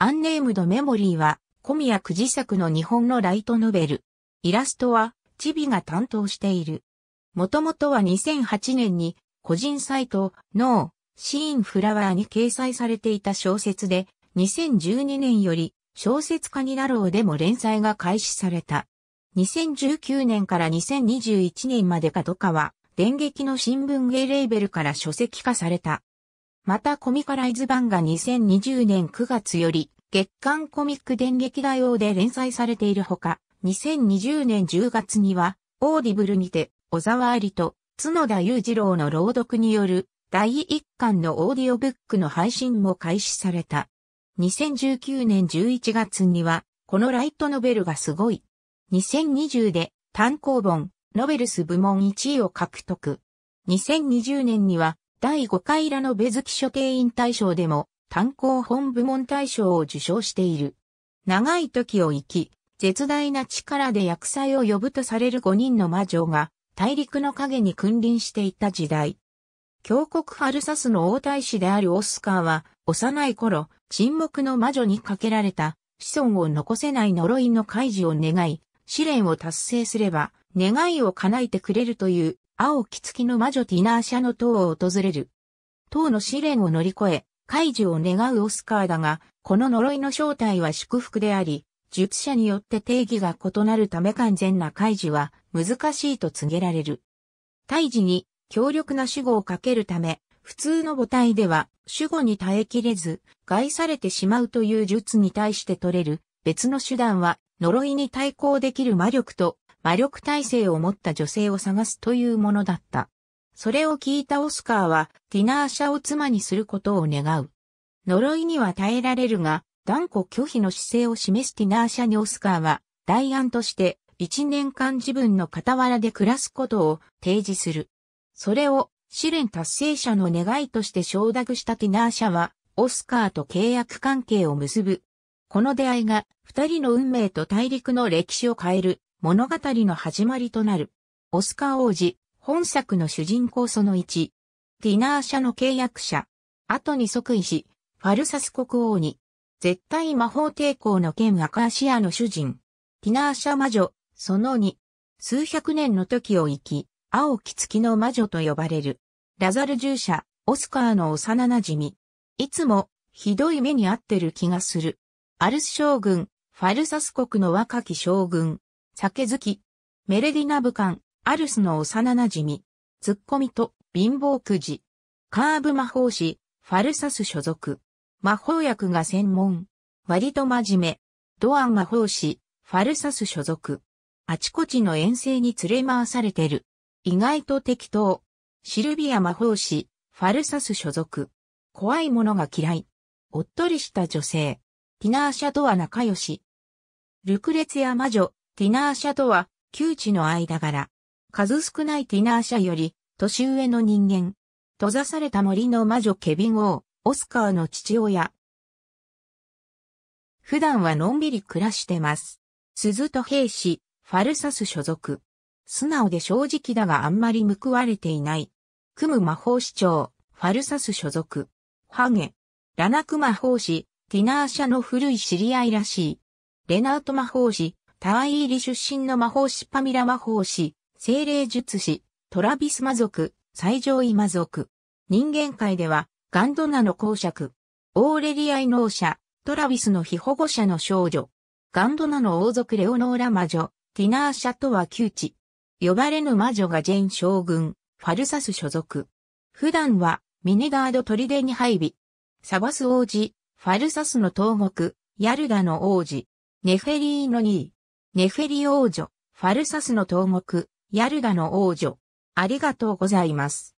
アンネームドメモリーは、小宮久慈作の日本のライトノベル。イラストは、チビが担当している。もともとは2008年に、個人サイト、ノー、シーンフラワーに掲載されていた小説で、2012年より、小説家になろうでも連載が開始された。2019年から2021年まで角川、電撃の新聞芸レーベルから書籍化された。またコミカライズ版が2020年9月より月刊コミック電撃大王で連載されているほか、2020年10月にはオーディブルにて小沢ありと角田裕次郎の朗読による第1巻のオーディオブックの配信も開始された。2019年11月には、このライトノベルがすごい。2020で単行本、ノベルス部門1位を獲得。2020年には、第5回らのべずき書店員大賞でも、単行本部門大賞を受賞している。長い時を生き、絶大な力で薬剤を呼ぶとされる5人の魔女が、大陸の影に君臨していた時代。峡谷ハルサスの王太子であるオスカーは、幼い頃、沈黙の魔女にかけられた、子孫を残せない呪いの開示を願い、試練を達成すれば、願いを叶えてくれるという青き月の魔女ティナー社の塔を訪れる。塔の試練を乗り越え、解除を願うオスカーだが、この呪いの正体は祝福であり、術者によって定義が異なるため完全な開示は難しいと告げられる。胎児に強力な守護をかけるため、普通の母体では守護に耐えきれず、害されてしまうという術に対して取れる別の手段は呪いに対抗できる魔力と魔力体制を持った女性を探すというものだった。それを聞いたオスカーは、ティナー社を妻にすることを願う。呪いには耐えられるが、断固拒否の姿勢を示すティナー社にオスカーは、代案として、一年間自分の傍らで暮らすことを提示する。それを、試練達成者の願いとして承諾したティナー社は、オスカーと契約関係を結ぶ。この出会いが、二人の運命と大陸の歴史を変える、物語の始まりとなる。オスカー王子、本作の主人公その1。ディナー社の契約者。後に即位し、ファルサス国王に。絶対魔法抵抗の剣アカーシアの主人。ディナー社魔女、その2。数百年の時を生き、青き月の魔女と呼ばれる。ラザル従者、オスカーの幼馴染み。いつも、ひどい目に遭ってる気がする。アルス将軍、ファルサス国の若き将軍。酒好き、メレディナ武漢、アルスの幼馴染、ツッコミと貧乏くじ、カーブ魔法師、ファルサス所属、魔法薬が専門、割と真面目、ドアン魔法師、ファルサス所属、あちこちの遠征に連れ回されてる、意外と適当、シルビア魔法師、ファルサス所属、怖いものが嫌い、おっとりした女性、ティナーシャとは仲良し、ルクレツヤ魔女、ティナー社とは、旧知の間柄。数少ないティナー社より、年上の人間。閉ざされた森の魔女ケビン王、オスカーの父親。普段はのんびり暮らしてます。鈴と兵士、ファルサス所属。素直で正直だがあんまり報われていない。クム魔法師長、ファルサス所属。ハゲ。ラナク魔法師、ティナー社の古い知り合いらしい。レナート魔法師、タワイ入り出身の魔法師パミラ魔法師、精霊術師、トラビス魔族、最上位魔族。人間界では、ガンドナの公爵、オーレリアイ農者、トラビスの非保護者の少女、ガンドナの王族レオノーラ魔女、ティナーシャとは窮地。呼ばれぬ魔女がジェン将軍、ファルサス所属。普段は、ミネガード砦に配備。サバス王子、ファルサスの東国、ヤルダの王子、ネフェリーノニー。ネフェリ王女、ファルサスの頭目、ヤルガの王女。ありがとうございます。